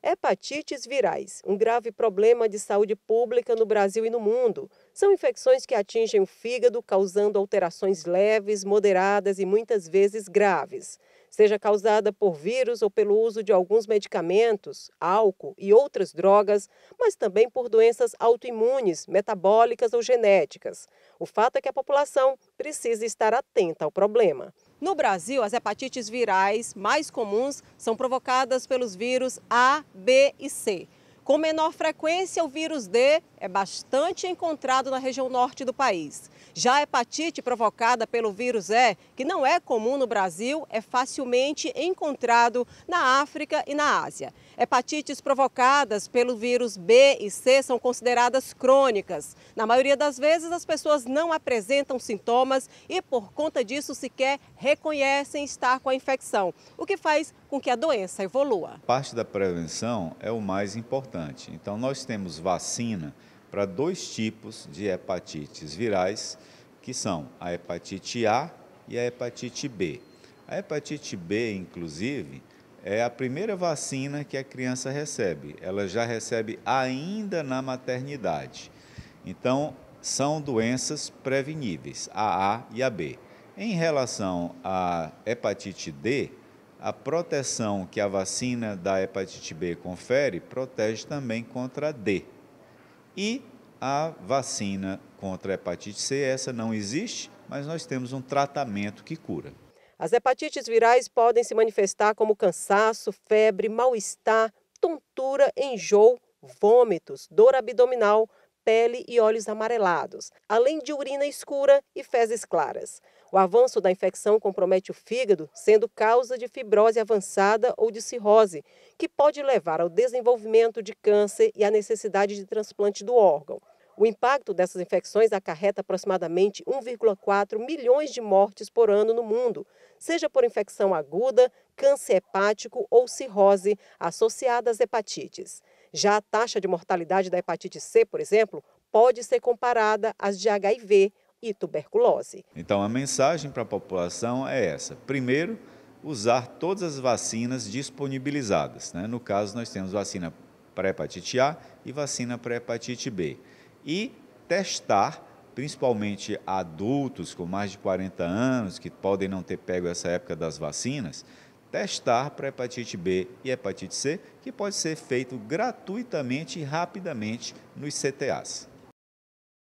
Hepatites virais, um grave problema de saúde pública no Brasil e no mundo. São infecções que atingem o fígado, causando alterações leves, moderadas e muitas vezes graves. Seja causada por vírus ou pelo uso de alguns medicamentos, álcool e outras drogas, mas também por doenças autoimunes, metabólicas ou genéticas. O fato é que a população precisa estar atenta ao problema. No Brasil, as hepatites virais mais comuns são provocadas pelos vírus A, B e C. Com menor frequência, o vírus D é bastante encontrado na região norte do país. Já a hepatite provocada pelo vírus E, que não é comum no Brasil, é facilmente encontrado na África e na Ásia. Hepatites provocadas pelo vírus B e C são consideradas crônicas. Na maioria das vezes, as pessoas não apresentam sintomas e, por conta disso, sequer reconhecem estar com a infecção, o que faz com que a doença evolua. Parte da prevenção é o mais importante. Então, nós temos vacina para dois tipos de hepatites virais, que são a hepatite A e a hepatite B. A hepatite B, inclusive, é a primeira vacina que a criança recebe. Ela já recebe ainda na maternidade. Então, são doenças preveníveis, a A e a B. Em relação à hepatite D, a proteção que a vacina da hepatite B confere protege também contra a D. E a vacina contra a hepatite C, essa não existe, mas nós temos um tratamento que cura. As hepatites virais podem se manifestar como cansaço, febre, mal-estar, tontura, enjoo, vômitos, dor abdominal, pele e olhos amarelados, além de urina escura e fezes claras. O avanço da infecção compromete o fígado, sendo causa de fibrose avançada ou de cirrose, que pode levar ao desenvolvimento de câncer e à necessidade de transplante do órgão. O impacto dessas infecções acarreta aproximadamente 1,4 milhões de mortes por ano no mundo, seja por infecção aguda, câncer hepático ou cirrose associada às hepatites. Já a taxa de mortalidade da hepatite C, por exemplo, pode ser comparada às de HIV e tuberculose. Então, a mensagem para a população é essa. Primeiro, usar todas as vacinas disponibilizadas. Né? No caso, nós temos vacina para hepatite A e vacina para hepatite B. E testar, principalmente adultos com mais de 40 anos, que podem não ter pego essa época das vacinas, testar para hepatite B e hepatite C, que pode ser feito gratuitamente e rapidamente nos CTAs.